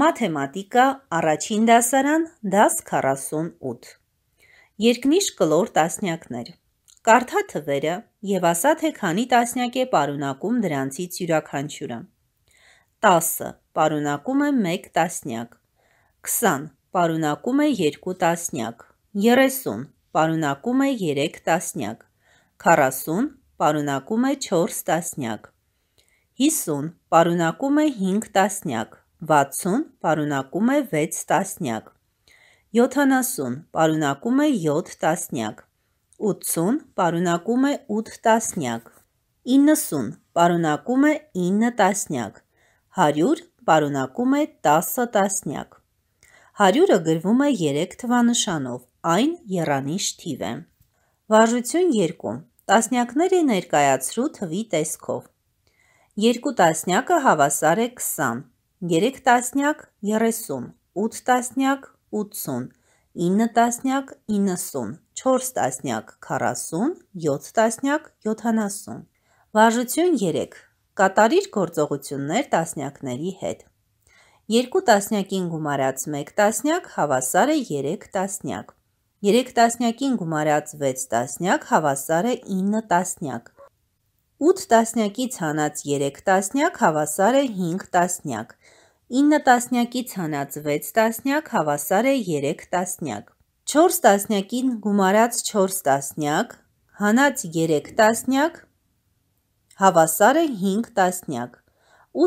մաթեմատիկա առաջին դասարան դաս 48 երկնիշ կլոր տասնյակներ կարդա թվերը եւ ասա թե քանի տասնյակ է պարունակում դրանցից յուրաքանչյուրը 10 պարունակում է 1 տասնյակ 20 պարունակում է 2 տասնյակ 30 պարունակում է 3 տասնյակ 40 պարունակում է 4 տասնյակ 50 պարունակում է 5 տասնյակ 60 պարունակում է 6 տասնյակ, 70 պարունակում է 7 տասնյակ, 80 պարունակում է 8 տասնյակ, 90 պարունակում է 9 տասնյակ, 100 պարունակում է 10 տասնյակ։ 100-ը գրվում է 3 թվանշանով, այն եռանիշ թիվ է։ Վարժություն 2. Տասնյակները ներկայացրու թվի տեսքով։ 2 տասնյակը հավասար է 20, 3 տասնյակ 30, 8 տասնյակ 80, 9 տասնյակ 90, 4 տասնյակ 40, 7 տասնյակ 70։ Վարժություն 3. Կատարիր գործողություններ տասնյակների հետ։ 2 տասնյակին գումարած 1 տասնյակ հավասար է 3 տասնյակ։ 3 տասնյակին գումարած 6 տասնյակ հավասար է 9 տասնյակ։ 8 տասնյակից հանած 3 տասնյակ հավասար է 5 տասնյակ, 9 տասնյակից հանած 6 տասնյակ հավասար է 3 տասնյակ, 4 տասնյակին գումարած 4 տասնյակ, հանած 3 տասնյակ, հավասար է 5 տասնյակ,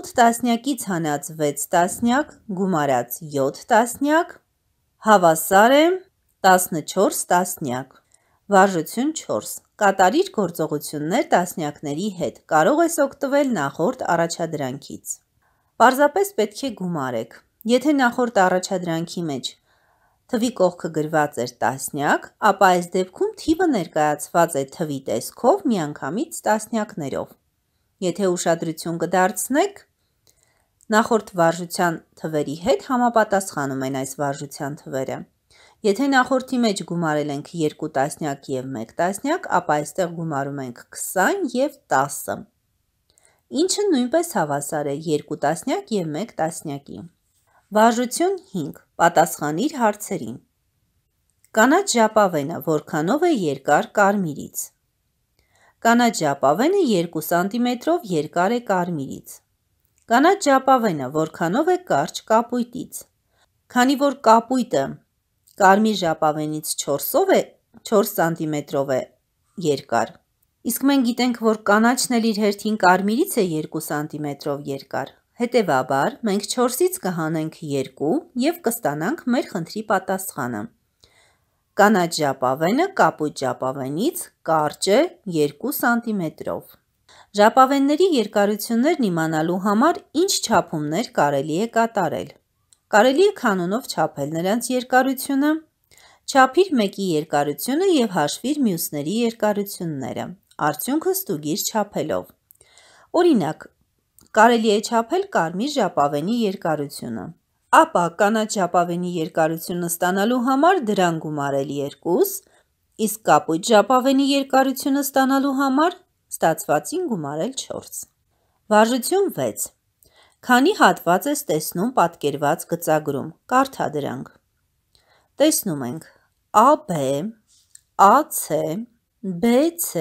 8 տասնյակից հանած 6 տասնյակ, գումարած 7 տասնյակ, հավասար է 14 տասնյակ, վարժություն 4 Կատարիր գործողություններ տասնյակների հետ, կարող ես օգտվել նախորդ առաջադրանքից։ Պարզապես պետք է գումարեք։ Եթե նախորդ առաջադրանքի մեջ թվի կողքը գրված էր տասնյակ, ապա այս դեպքում թիվը ներկայացված է թվի տեսքով միանգամից տասնյակներով։ Եթե ուշադրություն կդարձնեք, նախորդ վարժության թվերի հետ համապատասխանում են այս վարժության թվերը։ Եթե նախորդի մեջ գումարել ենք 2 տասնյակ և 1 տասնյակ, ապա այստեղ գումարում ենք 20 և 10, ինչը նույնպես հավասար է 2 տասնյակ և 1 տասնյակի։ Վարժություն 5. Պատասխանիր հարցերին։ Կանաչ ժապավենը որքանով է երկար կարմիրից։ Կանաչ ժապավենը 2 սանտիմետրով երկար է կարմիրից։ Կանաչ ժապավենը որքանով է կարճ կապույտից։ Քանի որ կապույտը Կարմիր ժապավենից 4-ով է 4 սանտիմետրով է երկար։ Իսկ մենք գիտենք, որ կանաչն էլ իր հերթին կարմիրից է 2 սանտիմետրով երկար։ Հետևաբար մենք 4-ից կհանենք 2 և կստանանք մեր խնդրի պատասխանը։ Կանաչ ժապավենը կապույտ ժապավենից կարճ է 2 սանտիմետրով։ Ժապավենների երկարություններն իմանալու համար ինչ չափումներ կարելի է կատարել։ Կարելի է կանոնով չափել նրանց երկարությունը, չափիր մեկի երկարությունը եւ հաշվիր մյուսների երկարությունները, արդյունքը ստուգիր չափելով։ Օրինակ, կարելի է չափել կարմիր ժապավենի երկարությունը։ Ապա կանաչ ժապավենի երկարությունը ստանալու համար դրան գումարել 2, իսկ կապույտ ժապավենի երկարությունը ստանալու համար ստացվածին գումարել 4։ Վարժություն 6 Քանի հատված ես տեսնում պատկերված գծագրում, կարդա դրանք։ Տեսնում ենք AB, AC, BC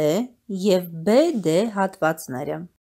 և BD հատվածները։